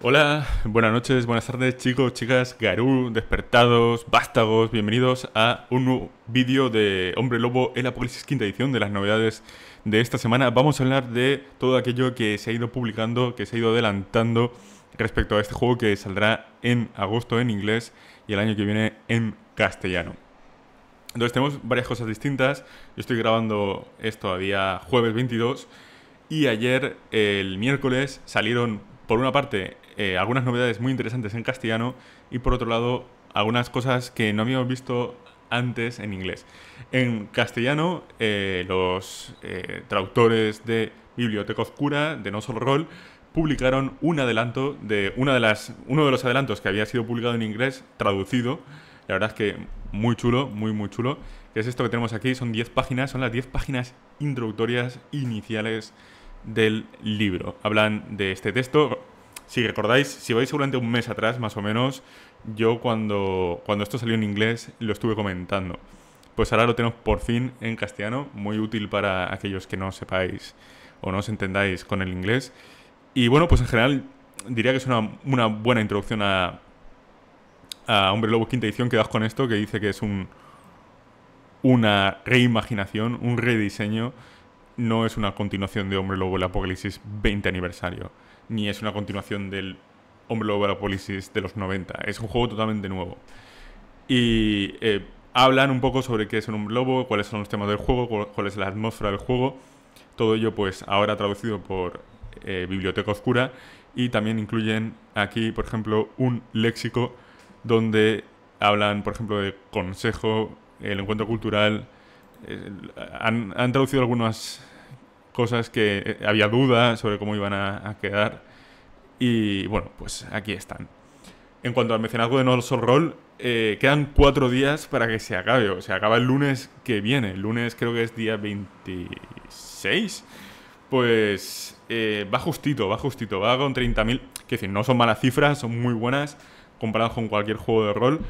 Hola, buenas noches, buenas tardes chicos, chicas, Garú, despertados, vástagos, bienvenidos a un nuevo vídeo de Hombre Lobo, en la Apocalipsis quinta edición de las novedades de esta semana. Vamos a hablar de todo aquello que se ha ido publicando, que se ha ido adelantando respecto a este juego que saldrá en agosto en inglés y el año que viene en castellano. Entonces tenemos varias cosas distintas, yo estoy grabando esto a día jueves 22 y ayer el miércoles salieron por una parte, eh, algunas novedades muy interesantes en castellano y por otro lado, algunas cosas que no habíamos visto antes en inglés. En castellano, eh, los eh, traductores de Biblioteca Oscura, de No Solo Roll, publicaron un adelanto de una de las, uno de los adelantos que había sido publicado en inglés, traducido. La verdad es que muy chulo, muy, muy chulo. Que es esto que tenemos aquí, son 10 páginas, son las 10 páginas introductorias iniciales del libro. Hablan de este texto. Si recordáis, si vais seguramente un mes atrás, más o menos, yo cuando, cuando esto salió en inglés lo estuve comentando. Pues ahora lo tenemos por fin en castellano, muy útil para aquellos que no sepáis o no os entendáis con el inglés. Y bueno, pues en general diría que es una, buena introducción a, a Hombre Lobo Quinta Edición. das con esto, que dice que es un, una reimaginación, un rediseño no es una continuación de Hombre Lobo el Apocalipsis 20 aniversario, ni es una continuación del Hombre Lobo el Apocalipsis de los 90. Es un juego totalmente nuevo. Y eh, hablan un poco sobre qué es un Hombre Lobo, cuáles son los temas del juego, cuál es la atmósfera del juego. Todo ello, pues, ahora traducido por eh, Biblioteca Oscura. Y también incluyen aquí, por ejemplo, un léxico donde hablan, por ejemplo, de consejo, el encuentro cultural, eh, han, traducido algunas cosas que eh, había dudas sobre cómo iban a, quedar. Y bueno, pues aquí están. En cuanto al mecenazgo de No Roll, eh, quedan cuatro días para que se acabe. O sea, acaba el lunes que viene. El lunes creo que es día 26. Pues va justito, va justito. Va con 30.000. Que decir, no son malas cifras, son muy buenas comparadas con cualquier juego de rol.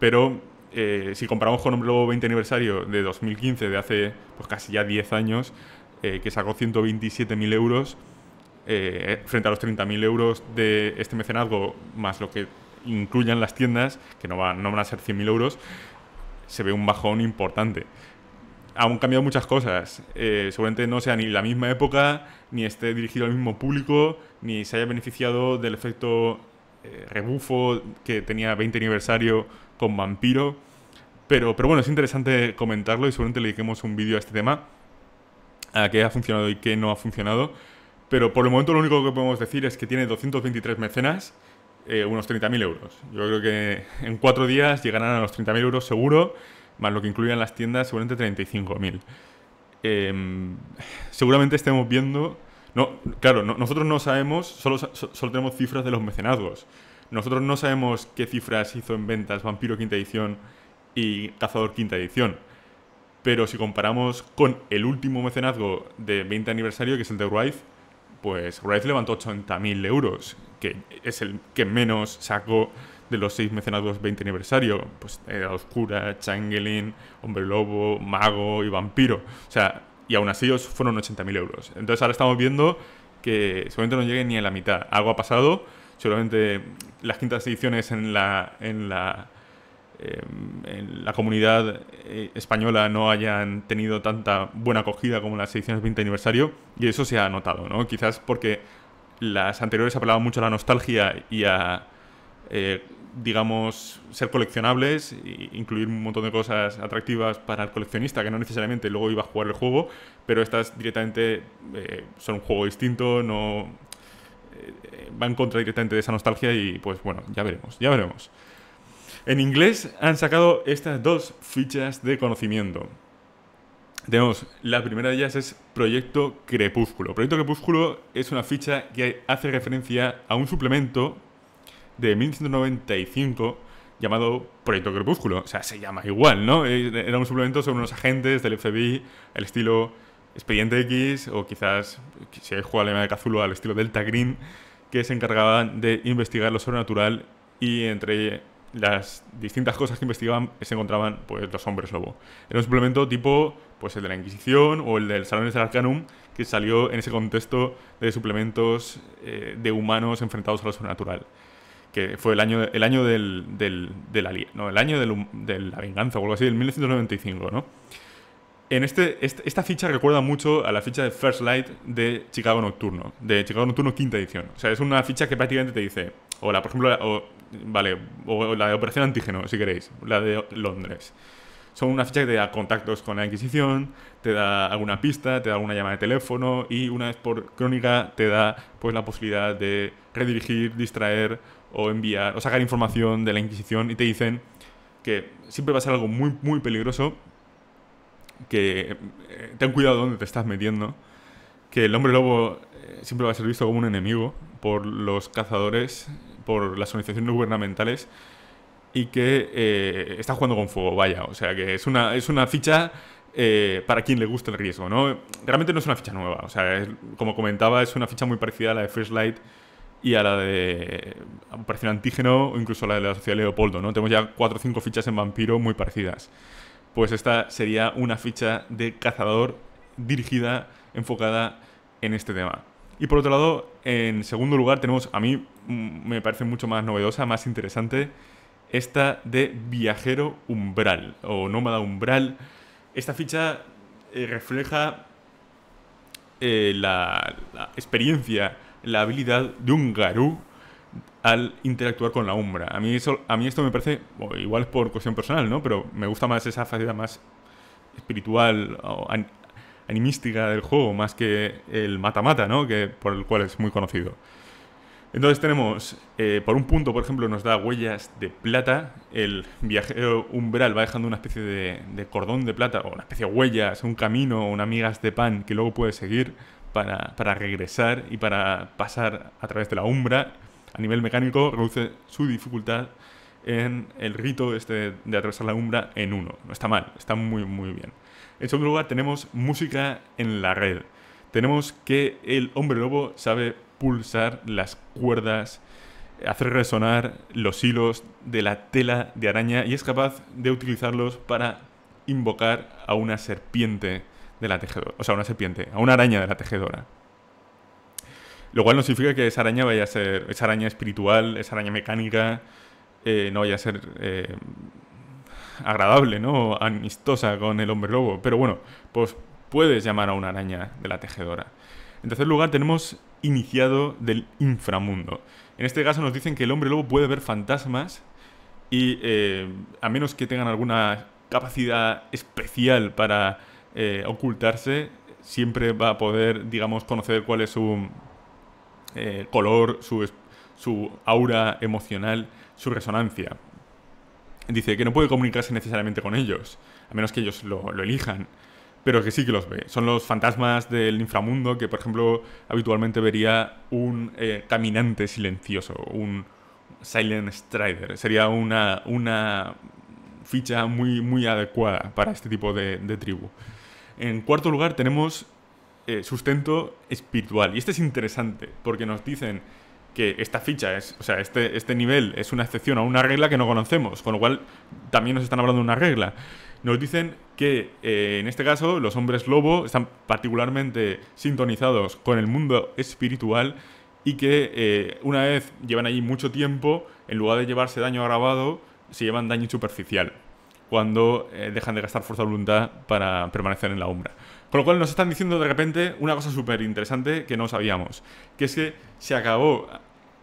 Pero eh, si comparamos con nuevo 20 aniversario de 2015, de hace pues, casi ya 10 años, eh, que sacó 127.000 euros, eh, frente a los 30.000 euros de este mecenazgo, más lo que incluyan las tiendas, que no, no van a ser 100.000 euros, se ve un bajón importante. Han cambiado muchas cosas. seguramente no sea ni la misma época, ni esté dirigido al mismo público, ni se haya beneficiado del efecto rebufo que tenía 20 aniversario con Vampiro. Pero, pero bueno, es interesante comentarlo y seguramente le dediquemos un vídeo a este tema, a qué ha funcionado y qué no ha funcionado. Pero por el momento lo único que podemos decir es que tiene 223 mecenas, eh, unos 30.000 euros. Yo creo que en cuatro días llegarán a los 30.000 euros seguro, más lo que incluyan las tiendas, seguramente 35.000. Em, seguramente estemos viendo... No, claro, nosotros no sabemos, solo, solo tenemos cifras de los mecenazgos. Nosotros no sabemos qué cifras hizo en ventas Vampiro Quinta Edición y Cazador Quinta Edición. Pero si comparamos con el último mecenazgo de 20 aniversario, que es el de Wraith, pues Wraith levantó 80.000 euros, que es el que menos sacó de los seis mecenazgos 20 aniversario. Pues eh, Oscura, Changeling, Hombre Lobo, Mago y Vampiro. O sea, y aún así fueron 80.000 euros. Entonces ahora estamos viendo que seguramente no llegue ni a la mitad. Algo ha pasado, seguramente las quintas ediciones en la, en la eh, en la comunidad eh, española no hayan tenido tanta buena acogida como las ediciones 20 aniversario y eso se ha notado, ¿no? Quizás porque las anteriores apelaban mucho a la nostalgia y a, eh, digamos, ser coleccionables e incluir un montón de cosas atractivas para el coleccionista que no necesariamente luego iba a jugar el juego, pero estas directamente son un juego distinto, no va en contra directamente de esa nostalgia y pues bueno, ya veremos, ya veremos. En inglés han sacado estas dos fichas de conocimiento. Tenemos, la primera de ellas es Proyecto Crepúsculo. Proyecto Crepúsculo es una ficha que hace referencia a un suplemento de 1995 llamado Proyecto Crepúsculo. O sea, se llama igual, ¿no? Era un suplemento sobre unos agentes del FBI, el estilo Expediente X, o quizás, si hay juego alemán de Cazulo, al estilo Delta Green, que se encargaban de investigar lo sobrenatural y entre las distintas cosas que investigaban se encontraban pues, los hombres lobo. Era un suplemento tipo pues, el de la Inquisición o el del Salones del Arcanum, que salió en ese contexto de suplementos eh, de humanos enfrentados a lo sobrenatural. Que fue el año, el año del, no, el año de la venganza o algo así, del 1995, ¿no? En este, este, esta ficha recuerda mucho a la ficha de First Light de Chicago Nocturno, de Chicago Nocturno quinta edición. O sea, es una ficha que prácticamente te dice, hola, por ejemplo, o vale, o la de Operación Antígeno, si queréis, la de Londres. Son una ficha que te da contactos con la Inquisición, te da alguna pista, te da alguna llamada de teléfono y una vez por crónica te da pues la posibilidad de redirigir, distraer o enviar o sacar información de la Inquisición y te dicen que siempre va a ser algo muy muy peligroso, que eh, ten cuidado dónde te estás metiendo, que el hombre lobo eh, siempre va a ser visto como un enemigo por los cazadores por las organizaciones gubernamentales y que eh, está jugando con fuego, vaya. O sea, que es una, es una ficha eh, para quien le gusta el riesgo, ¿no? Realmente no es una ficha nueva. O sea, como comentaba, es una ficha muy parecida a la de First Light y a la de Operación Antígeno o incluso a la de la Sociedad Leopoldo, ¿no? Tenemos ya cuatro o cinco fichas en Vampiro muy parecidas. Pues esta sería una ficha de cazador dirigida, enfocada en este tema. Y por otro lado, en segundo lugar tenemos, a mí mm, me parece mucho más novedosa, más interesante, esta de Viajero Umbral o Nómada Umbral. Esta ficha eh, refleja eh, la, experiencia, la habilidad de un garú al interactuar con la umbra. A mí, a mí esto me parece, igual es por cuestión personal, ¿no? Pero me gusta más esa faceta más espiritual o animística del juego, más que el mata-mata, ¿no? Que, por el cual es muy conocido. Entonces tenemos, eh, por un punto, por ejemplo, nos da huellas de plata, el viajero umbral va dejando una especie de, cordón de plata, o una especie de huellas, un camino, unas migas de pan que luego puede seguir para, regresar y para pasar a través de la umbra. A nivel mecánico, reduce su dificultad en el rito este de atravesar la umbra en uno. No está mal, está muy, muy bien. En segundo lugar, tenemos música en la red. Tenemos que el hombre lobo sabe pulsar las cuerdas, hacer resonar los hilos de la tela de araña y es capaz de utilizarlos para invocar a una serpiente de la tejedora. O sea, una serpiente, a una araña de la tejedora. Lo cual no significa que esa araña vaya a ser. Esa araña espiritual, esa araña mecánica, eh, no vaya a ser. Eh, agradable, ¿no? Amistosa con el hombre lobo. Pero bueno, pues puedes llamar a una araña de la tejedora. En tercer lugar tenemos iniciado del inframundo. En este caso nos dicen que el hombre lobo puede ver fantasmas y eh, a menos que tengan alguna capacidad especial para eh, ocultarse, siempre va a poder, digamos, conocer cuál es su eh, color, su, su aura emocional, su resonancia dice que no puede comunicarse necesariamente con ellos, a menos que ellos lo, elijan, pero que sí que los ve. Son los fantasmas del inframundo que, por ejemplo, habitualmente vería un eh, caminante silencioso, un Silent Strider. Sería una, una ficha muy, muy adecuada para este tipo de, tribu. En cuarto lugar tenemos eh, sustento espiritual. Y este es interesante porque nos dicen que esta ficha es, o sea, este, este nivel es una excepción a una regla que no conocemos, con lo cual también nos están hablando de una regla. Nos dicen que eh, en este caso los hombres lobo están particularmente sintonizados con el mundo espiritual y que eh, una vez llevan allí mucho tiempo, en lugar de llevarse daño agravado, se llevan daño superficial cuando eh, dejan de gastar fuerza de voluntad para permanecer en la umbra. Con lo cual nos están diciendo de repente una cosa súper interesante que no sabíamos, que es que se acabó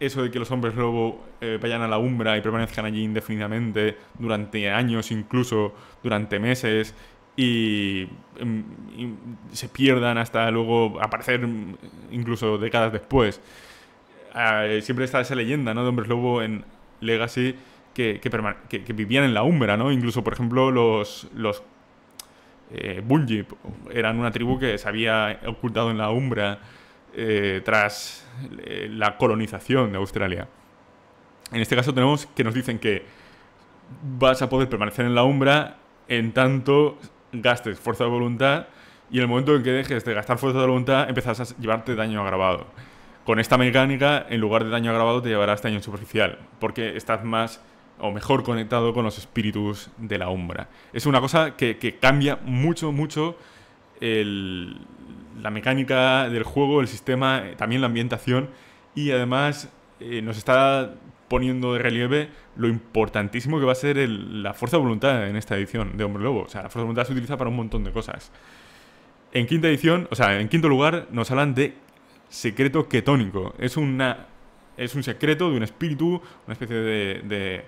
eso de que los hombres lobo eh, vayan a la umbra y permanezcan allí indefinidamente durante años, incluso durante meses, y, em, se pierdan hasta luego aparecer mm, incluso décadas después. Ah, eh, siempre está esa leyenda ¿no? de hombres lobo en Legacy que, vivían en la umbra, ¿no? Incluso, por ejemplo, los, los eh, eran una tribu que se había ocultado en la umbra eh, tras eh, la colonización de Australia. En este caso tenemos que nos dicen que vas a poder permanecer en la umbra en tanto gastes fuerza de voluntad y en el momento en que dejes de gastar fuerza de voluntad empezarás a llevarte daño agravado. Con esta mecánica, en lugar de daño agravado, te llevarás daño superficial, porque estás más o mejor conectado con los espíritus de la umbra. Es una cosa que, que cambia mucho, mucho la mecánica del juego, el sistema, también la ambientación y además eh, nos está poniendo de relieve lo importantísimo que va a ser la fuerza de voluntad en esta edición de Hombre Lobo. O sea, la fuerza de voluntad se utiliza para un montón de cosas. En quinta edición, o sea, en quinto lugar, nos hablan de secreto ketónico. Es una. Es un secreto de un espíritu, una especie de, de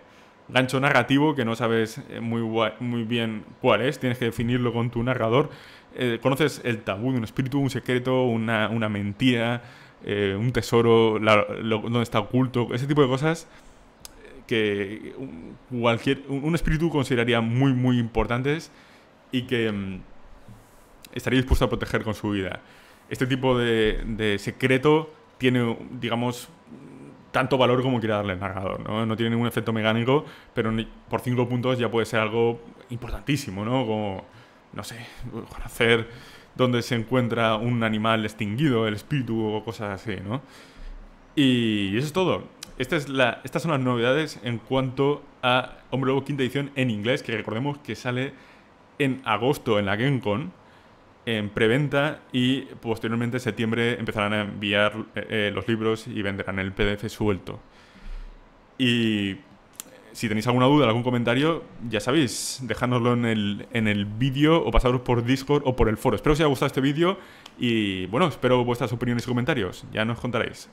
gancho narrativo que no sabes eh, muy, muy bien cuál es, tienes que definirlo con tu narrador eh, conoces el tabú de un espíritu, un secreto, una, mentira, eh, un tesoro, donde está oculto, ese tipo de cosas que un, cualquier, un espíritu consideraría muy, muy importantes y que mm, estaría dispuesto a proteger con su vida. Este tipo de, de secreto tiene, digamos, tanto valor como quiera darle el narrador, ¿no? No tiene ningún efecto mecánico, pero por cinco puntos ya puede ser algo importantísimo, ¿no? Como no sé, conocer dónde se encuentra un animal extinguido, el espíritu o cosas así, ¿no? Y eso es todo. Esta es la, estas son las novedades en cuanto a Hombre Lobo quinta edición en inglés, que recordemos que sale en agosto en la GenCon, en preventa, y posteriormente en septiembre empezarán a enviar eh, eh, los libros y venderán el PDF suelto. Y si tenéis alguna duda, algún comentario, ya sabéis, dejádnoslo en el, en el vídeo o pasaros por Discord o por el foro. Espero que os haya gustado este vídeo y bueno, espero vuestras opiniones y comentarios. Ya nos contaréis.